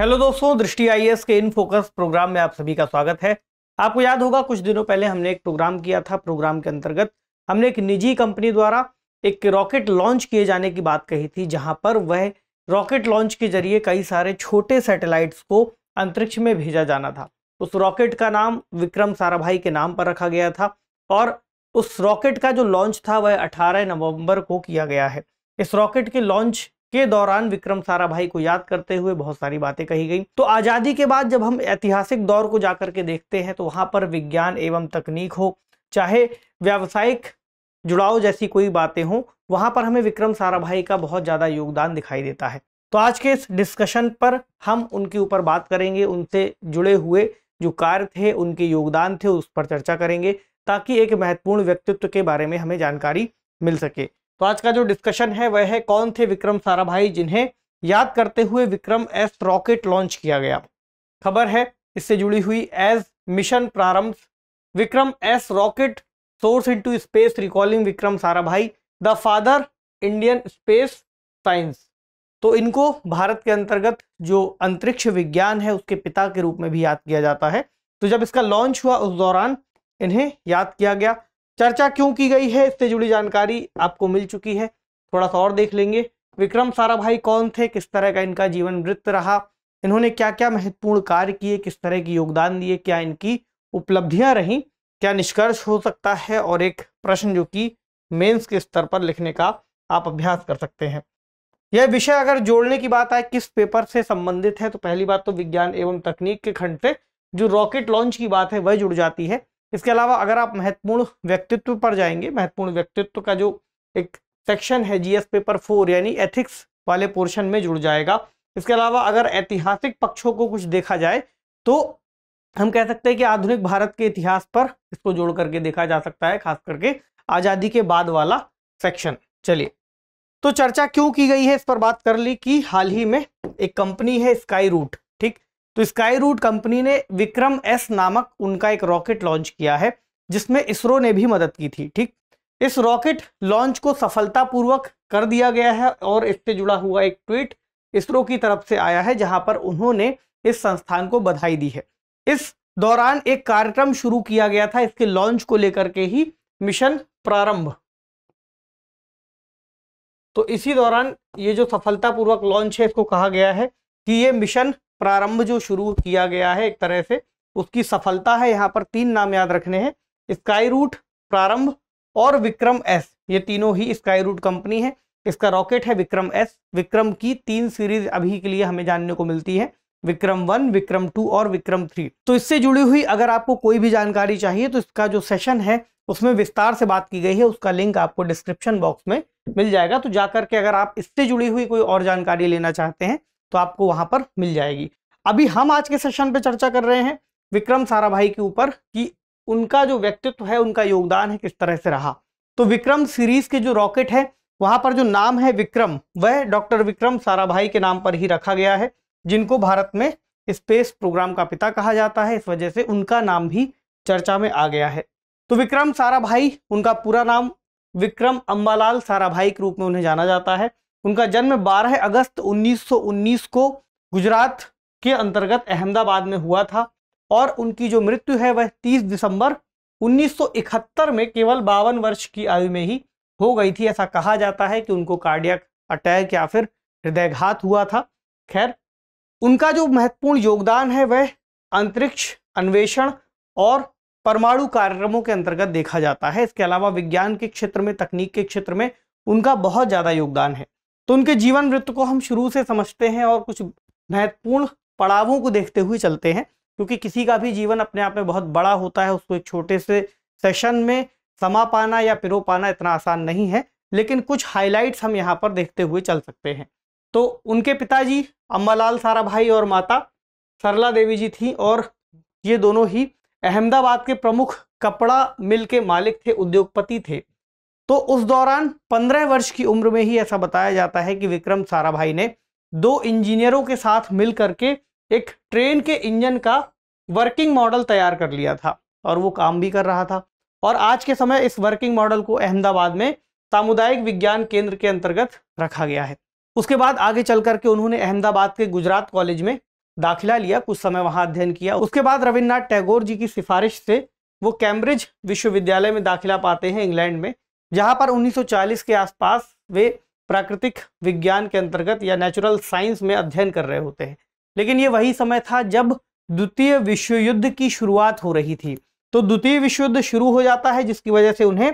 hello दोस्तों दृष्टि IAS के इन फोकस प्रोग्राम में आप सभी का स्वागत है आपको याद होगा कुछ दिनों पहले हमने एक प्रोग्राम किया था प्रोग्राम के अंतर्गत हमने एक निजी कंपनी द्वारा एक रॉकेट लॉन्च किए जाने की बात कही थी जहां पर वह रॉकेट लॉन्च के जरिए कई सारे छोटे सैटेलाइट्स को अंतरिक्ष में भेजा जाना था उस रॉकेट का नाम विक्रम साराभाई के नाम पर रखा गया था और उस रॉकेट का जो लॉन्च था वह अठारह नवम्बर को किया गया है इस रॉकेट के लॉन्च के दौरान विक्रम साराभाई को याद करते हुए बहुत सारी बातें कही गई तो आजादी के बाद जब हम ऐतिहासिक दौर को जाकर के देखते हैं तो वहां पर विज्ञान एवं तकनीक हो चाहे व्यावसायिक जुड़ाव जैसी कोई बातें हों वहां पर हमें विक्रम साराभाई का बहुत ज्यादा योगदान दिखाई देता है तो आज के इस डिस्कशन पर हम उनके ऊपर बात करेंगे उनसे जुड़े हुए जो कार्य थे उनके योगदान थे उस पर चर्चा करेंगे ताकि एक महत्वपूर्ण व्यक्तित्व के बारे में हमें जानकारी मिल सके तो आज का जो डिस्कशन है वह है कौन थे विक्रम साराभाई जिन्हें याद करते हुए विक्रम एस रॉकेट लॉन्च किया गया खबर है इससे जुड़ी हुई as mission Prarambh Vikram S rocket soars into space recalling Vikram Sarabhai the father Indian space science तो इनको भारत के अंतर्गत जो अंतरिक्ष विज्ञान है उसके पिता के रूप में भी याद किया जाता है तो जब इसका लॉन्च हुआ उस दौरान इन्हें याद किया गया चर्चा क्यों की गई है इससे जुड़ी जानकारी आपको मिल चुकी है थोड़ा सा और देख लेंगे विक्रम साराभाई कौन थे किस तरह का इनका जीवन वृत्त रहा इन्होंने क्या क्या महत्वपूर्ण कार्य किए किस तरह की योगदान दिए क्या इनकी उपलब्धियां रहीं क्या निष्कर्ष हो सकता है और एक प्रश्न जो कि मेंस के स्तर पर लिखने का आप अभ्यास कर सकते हैं यह विषय अगर जोड़ने की बात आए किस पेपर से संबंधित है तो पहली बात तो विज्ञान एवं तकनीक के खंड से जो रॉकेट लॉन्च की बात है वह जुड़ जाती है इसके अलावा अगर आप महत्वपूर्ण व्यक्तित्व पर जाएंगे महत्वपूर्ण व्यक्तित्व का जो एक सेक्शन है जीएस पेपर फोर यानी एथिक्स वाले पोर्शन में जुड़ जाएगा इसके अलावा अगर ऐतिहासिक पक्षों को कुछ देखा जाए तो हम कह सकते हैं कि आधुनिक भारत के इतिहास पर इसको जोड़ करके देखा जा सकता है खास करके आज़ादी के बाद वाला सेक्शन चलिए तो चर्चा क्यों की गई है इस पर बात कर ली कि हाल ही में एक कंपनी है स्काई रूट तो स्काई रूट कंपनी ने विक्रम एस नामक उनका एक रॉकेट लॉन्च किया है जिसमें इसरो ने भी मदद की थी ठीक इस रॉकेट लॉन्च को सफलतापूर्वक कर दिया गया है और इससे जुड़ा हुआ एक ट्वीट इसरो की तरफ से आया है जहां पर उन्होंने इस संस्थान को बधाई दी है इस दौरान एक कार्यक्रम शुरू किया गया था इसके लॉन्च को लेकर के ही मिशन प्रारंभ तो इसी दौरान ये जो सफलतापूर्वक लॉन्च है इसको कहा गया है कि ये मिशन प्रारंभ जो शुरू किया गया है एक तरह से उसकी सफलता है यहाँ पर तीन नाम याद रखने हैं स्काई रूट प्रारंभ और विक्रम एस ये तीनों ही स्काई रूट कंपनी है इसका रॉकेट है विक्रम एस विक्रम की तीन सीरीज अभी के लिए हमें जानने को मिलती है विक्रम वन विक्रम टू और विक्रम थ्री तो इससे जुड़ी हुई अगर आपको कोई भी जानकारी चाहिए तो इसका जो सेशन है उसमें विस्तार से बात की गई है उसका लिंक आपको डिस्क्रिप्शन बॉक्स में मिल जाएगा तो जाकर के अगर आप इससे जुड़ी हुई कोई और जानकारी लेना चाहते हैं तो आपको वहां पर मिल जाएगी अभी हम आज के सेशन पे चर्चा कर रहे हैं विक्रम साराभाई के ऊपर कि उनका जो व्यक्तित्व है उनका योगदान है किस तरह से रहा तो विक्रम सीरीज के जो रॉकेट है वहां पर जो नाम है विक्रम वह डॉक्टर विक्रम साराभाई के नाम पर ही रखा गया है जिनको भारत में स्पेस प्रोग्राम का पिता कहा जाता है इस वजह से उनका नाम भी चर्चा में आ गया है तो विक्रम साराभाई उनका पूरा नाम विक्रम अम्बालाल साराभाई के रूप में उन्हें जाना जाता है उनका जन्म 12 अगस्त 1919 को गुजरात के अंतर्गत अहमदाबाद में हुआ था और उनकी जो मृत्यु है वह 30 दिसंबर 1971 में केवल बावन वर्ष की आयु में ही हो गई थी ऐसा कहा जाता है कि उनको कार्डियक अटैक या फिर हृदयघात हुआ था खैर उनका जो महत्वपूर्ण योगदान है वह अंतरिक्ष अन्वेषण और परमाणु कार्यक्रमों के अंतर्गत देखा जाता है इसके अलावा विज्ञान के क्षेत्र में तकनीक के क्षेत्र में उनका बहुत ज़्यादा योगदान है तो उनके जीवन वृत्त को हम शुरू से समझते हैं और कुछ महत्वपूर्ण पड़ावों को देखते हुए चलते हैं क्योंकि किसी का भी जीवन अपने आप में बहुत बड़ा होता है उसको एक छोटे से सेशन में समा पाना या पिरो पाना इतना आसान नहीं है लेकिन कुछ हाइलाइट्स हम यहाँ पर देखते हुए चल सकते हैं तो उनके पिताजी अम्बालाल सारा भाई और माता सरला देवी जी थी और ये दोनों ही अहमदाबाद के प्रमुख कपड़ा मिल के मालिक थे उद्योगपति थे तो उस दौरान 15 वर्ष की उम्र में ही ऐसा बताया जाता है कि विक्रम साराभाई ने दो इंजीनियरों के साथ मिल करके एक ट्रेन के इंजन का वर्किंग मॉडल तैयार कर लिया था और वो काम भी कर रहा था और आज के समय इस वर्किंग मॉडल को अहमदाबाद में सामुदायिक विज्ञान केंद्र के अंतर्गत रखा गया है उसके बाद आगे चल करके उन्होंने अहमदाबाद के गुजरात कॉलेज में दाखिला लिया कुछ समय वहाँ अध्ययन किया उसके बाद रविन्द्रनाथ टैगोर जी की सिफारिश से वो कैम्ब्रिज विश्वविद्यालय में दाखिला पाते हैं इंग्लैंड में जहां पर 1940 के आसपास वे प्राकृतिक विज्ञान के अंतर्गत या नेचुरल साइंस में अध्ययन कर रहे होते हैं लेकिन ये वही समय था जब द्वितीय विश्व युद्ध की शुरुआत हो रही थी तो द्वितीय विश्व युद्ध शुरू हो जाता है जिसकी वजह से उन्हें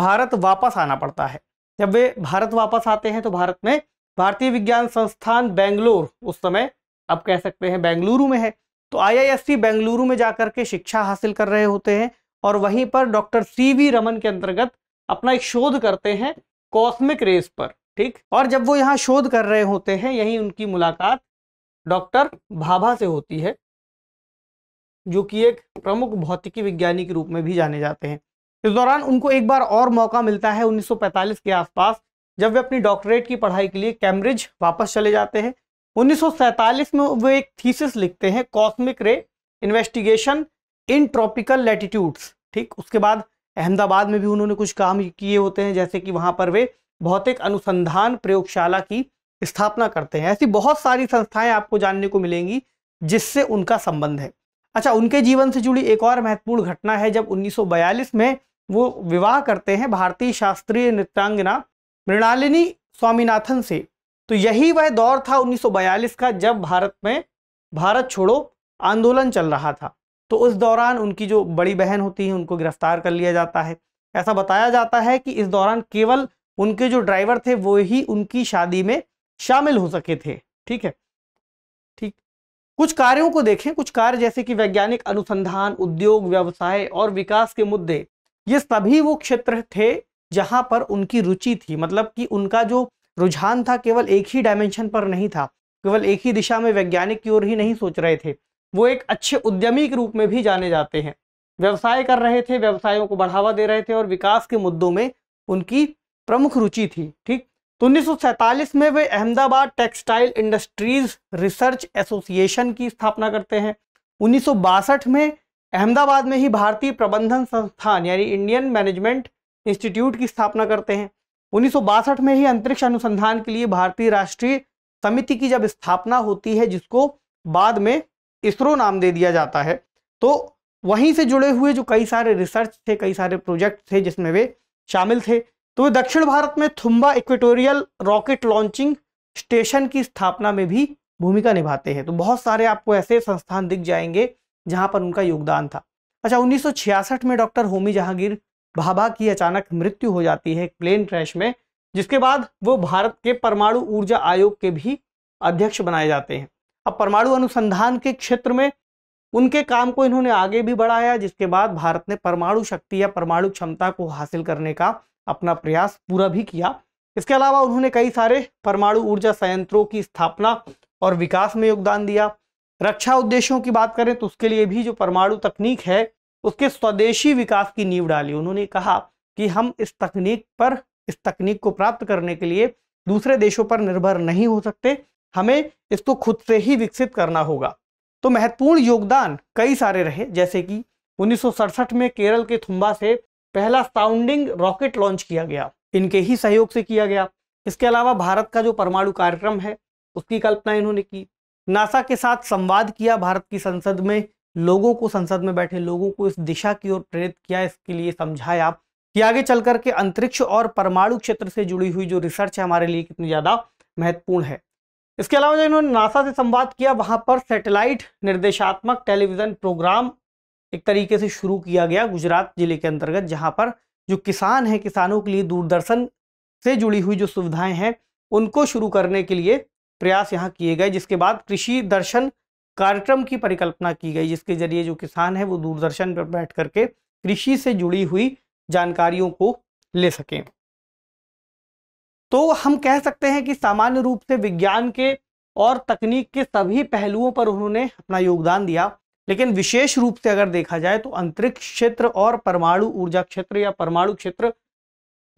भारत वापस आना पड़ता है जब वे भारत वापस आते हैं तो भारत में भारतीय विज्ञान संस्थान बेंगलोर उस समय आप कह सकते हैं बेंगलुरु में है तो आईआईएससी बेंगलुरु में जाकर के शिक्षा हासिल कर रहे होते हैं और वहीं पर डॉक्टर सी वी रमन के अंतर्गत अपना एक शोध करते हैं कॉस्मिक रेस पर ठीक और जब वो यहाँ शोध कर रहे होते हैं यही उनकी मुलाकात डॉक्टर भाभा से होती है जो कि एक प्रमुख भौतिकी विज्ञानी के रूप में भी जाने जाते हैं इस दौरान उनको एक बार और मौका मिलता है 1945 के आसपास जब वे अपनी डॉक्टरेट की पढ़ाई के लिए कैम्ब्रिज वापस चले जाते हैं 1947 में वे एक थीसिस लिखते हैं कॉस्मिक रे इन्वेस्टिगेशन इन ट्रॉपिकल लेटिट्यूड्स ठीक उसके बाद अहमदाबाद में भी उन्होंने कुछ काम किए होते हैं जैसे कि वहाँ पर वे भौतिक अनुसंधान प्रयोगशाला की स्थापना करते हैं ऐसी बहुत सारी संस्थाएं आपको जानने को मिलेंगी जिससे उनका संबंध है अच्छा उनके जीवन से जुड़ी एक और महत्वपूर्ण घटना है जब 1942 में वो विवाह करते हैं भारतीय शास्त्रीय नृत्यांगना मृणालिनी स्वामीनाथन से तो यही वह दौर था 1942 का जब भारत में भारत छोड़ो आंदोलन चल रहा था तो उस दौरान उनकी जो बड़ी बहन होती है उनको गिरफ्तार कर लिया जाता है ऐसा बताया जाता है कि इस दौरान केवल उनके जो ड्राइवर थे वो ही उनकी शादी में शामिल हो सके थे ठीक है ठीक कुछ कार्यों को देखें कुछ कार्य जैसे कि वैज्ञानिक अनुसंधान उद्योग व्यवसाय और विकास के मुद्दे ये सभी वो क्षेत्र थे जहां पर उनकी रुचि थी मतलब कि उनका जो रुझान था केवल एक ही डायमेंशन पर नहीं था केवल एक ही दिशा में वैज्ञानिक की ओर ही नहीं सोच रहे थे वो एक अच्छे उद्यमी के रूप में भी जाने जाते हैं व्यवसाय कर रहे थे व्यवसायों को बढ़ावा दे रहे थे और विकास के मुद्दों में उनकी प्रमुख रुचि थी ठीक तो उन्नीस में वे Ahmedabad textile industries research association की स्थापना करते हैं उन्नीस में अहमदाबाद में ही भारतीय प्रबंधन संस्थान यानी इंडियन मैनेजमेंट इंस्टीट्यूट की स्थापना करते हैं उन्नीस में ही अंतरिक्ष अनुसंधान के लिए भारतीय राष्ट्रीय समिति की जब स्थापना होती है जिसको बाद में इसरो नाम दे दिया जाता है तो वहीं से जुड़े हुए जो कई सारे रिसर्च थे कई सारे प्रोजेक्ट थे जिसमें वे शामिल थे तो वे दक्षिण भारत में Thumba equatorial rocket launching station की स्थापना में भी भूमिका निभाते हैं तो बहुत सारे आपको ऐसे संस्थान दिख जाएंगे जहां पर उनका योगदान था अच्छा 1966 में डॉक्टर होमी जहांगीर भाभा की अचानक मृत्यु हो जाती है प्लेन क्रैश में जिसके बाद वो भारत के परमाणु ऊर्जा आयोग के भी अध्यक्ष बनाए जाते हैं अब परमाणु अनुसंधान के क्षेत्र में उनके काम को इन्होंने आगे भी बढ़ाया जिसके बाद भारत ने परमाणु शक्ति या परमाणु क्षमता को हासिल करने का अपना प्रयास पूरा भी किया इसके अलावा उन्होंने कई सारे परमाणु ऊर्जा संयंत्रों की स्थापना और विकास में योगदान दिया रक्षा उद्देश्यों की बात करें तो उसके लिए भी जो परमाणु तकनीक है उसके स्वदेशी विकास की नींव डाली उन्होंने कहा कि हम इस तकनीक पर इस तकनीक को प्राप्त करने के लिए दूसरे देशों पर निर्भर नहीं हो सकते हमें इसको खुद से ही विकसित करना होगा तो महत्वपूर्ण योगदान कई सारे रहे जैसे कि उन्नीस में केरल के थुम्बा से पहला साउंडिंग रॉकेट लॉन्च किया गया इनके ही सहयोग से किया गया इसके अलावा भारत का जो परमाणु कार्यक्रम है उसकी कल्पना इन्होंने की नासा के साथ संवाद किया भारत की संसद में लोगों को संसद में बैठे लोगों को इस दिशा की ओर प्रेरित किया इसके लिए समझाया कि आगे चल करके अंतरिक्ष और परमाणु क्षेत्र से जुड़ी हुई जो रिसर्च है हमारे लिए कितनी ज़्यादा महत्वपूर्ण है इसके अलावा जो इन्होंने नासा से संवाद किया वहां पर सैटेलाइट निर्देशात्मक टेलीविजन प्रोग्राम एक तरीके से शुरू किया गया गुजरात जिले के अंतर्गत जहां पर जो किसान हैं किसानों के लिए दूरदर्शन से जुड़ी हुई जो सुविधाएं हैं उनको शुरू करने के लिए प्रयास यहाँ किए गए जिसके बाद कृषि दर्शन कार्यक्रम की परिकल्पना की गई जिसके जरिए जो किसान है वो दूरदर्शन पर बैठ करके कृषि से जुड़ी हुई जानकारियों को ले सकें तो हम कह सकते हैं कि सामान्य रूप से विज्ञान के और तकनीक के सभी पहलुओं पर उन्होंने अपना योगदान दिया लेकिन विशेष रूप से अगर देखा जाए तो अंतरिक्ष क्षेत्र और परमाणु ऊर्जा क्षेत्र या परमाणु क्षेत्र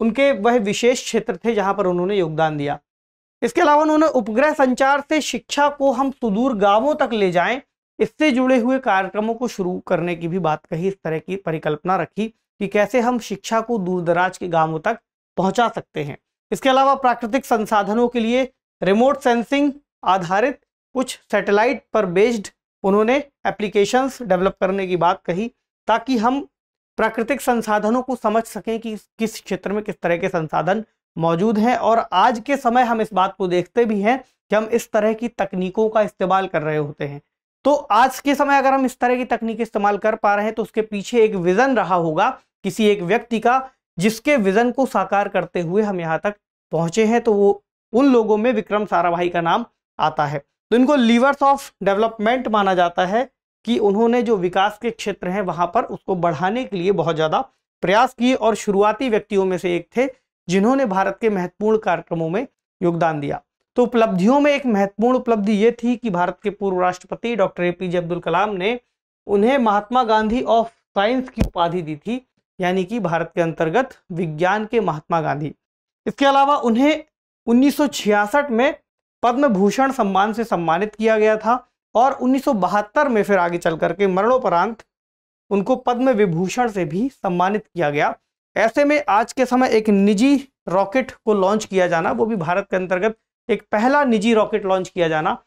उनके वह विशेष क्षेत्र थे जहां पर उन्होंने योगदान दिया इसके अलावा उन्होंने उपग्रह संचार से शिक्षा को हम सुदूर गांवों तक ले जाएं इससे जुड़े हुए कार्यक्रमों को शुरू करने की भी बात कही इस तरह की परिकल्पना रखी कि कैसे हम शिक्षा को दूर दराज के गाँवों तक पहुँचा सकते हैं इसके अलावा प्राकृतिक संसाधनों के लिए रिमोट सेंसिंग आधारित कुछ सैटेलाइट पर बेस्ड उन्होंने एप्लीकेशंस डेवलप करने की बात कही ताकि हम प्राकृतिक संसाधनों को समझ सकें कि किस क्षेत्र में किस तरह के संसाधन मौजूद हैं और आज के समय हम इस बात को देखते भी हैं कि हम इस तरह की तकनीकों का इस्तेमाल कर रहे होते हैं तो आज के समय अगर हम इस तरह की तकनीक इस्तेमाल कर पा रहे हैं तो उसके पीछे एक विजन रहा होगा किसी एक व्यक्ति का जिसके विजन को साकार करते हुए हम यहाँ तक पहुंचे हैं तो वो उन लोगों में विक्रम साराभाई का नाम आता है तो इनको लीवर्स ऑफ डेवलपमेंट माना जाता है कि उन्होंने जो विकास के क्षेत्र हैं वहां पर उसको बढ़ाने के लिए बहुत ज़्यादा प्रयास किए और शुरुआती व्यक्तियों में से एक थे जिन्होंने भारत के महत्वपूर्ण कार्यक्रमों में योगदान दिया तो उपलब्धियों में एक महत्वपूर्ण उपलब्धि ये थी कि भारत के पूर्व राष्ट्रपति doctor A P J Abdul Kalam ने उन्हें महात्मा गांधी ऑफ साइंस की उपाधि दी थी यानी कि भारत के अंतर्गत विज्ञान के महात्मा गांधी इसके अलावा उन्हें 1966 में पद्म भूषण सम्मान से सम्मानित किया गया था और उन्नीस में फिर आगे चल करके मरणोपरांत उनको पद्म विभूषण से भी सम्मानित किया गया ऐसे में आज के समय एक निजी रॉकेट को लॉन्च किया जाना वो भी भारत के अंतर्गत एक पहला निजी रॉकेट लॉन्च किया जाना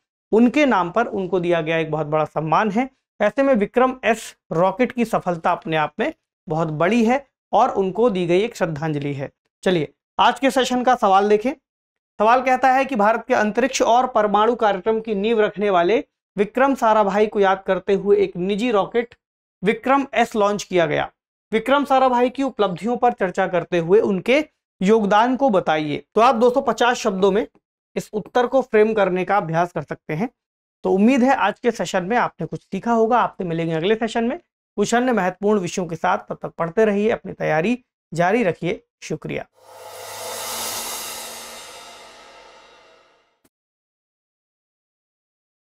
उनके नाम पर उनको दिया गया एक बहुत बड़ा सम्मान है ऐसे में विक्रम एस रॉकेट की सफलता अपने आप में बहुत बड़ी है और उनको दी गई एक श्रद्धांजलि है चलिए आज के सेशन का सवाल देखें सवाल कहता है कि भारत के अंतरिक्ष और परमाणु कार्यक्रम की नींव रखने वाले विक्रम साराभाई को याद करते हुए एक निजी रॉकेट विक्रम एस लॉन्च किया गया विक्रम साराभाई की उपलब्धियों पर चर्चा करते हुए उनके योगदान को बताइए तो आप 250 शब्दों में इस उत्तर को फ्रेम करने का अभ्यास कर सकते हैं तो उम्मीद है आज के सेशन में आपने कुछ सीखा होगा आपसे मिलेंगे अगले सेशन में कुछ अन्य महत्वपूर्ण विषयों के साथ तब तक पढ़ते रहिए अपनी तैयारी जारी रखिए शुक्रिया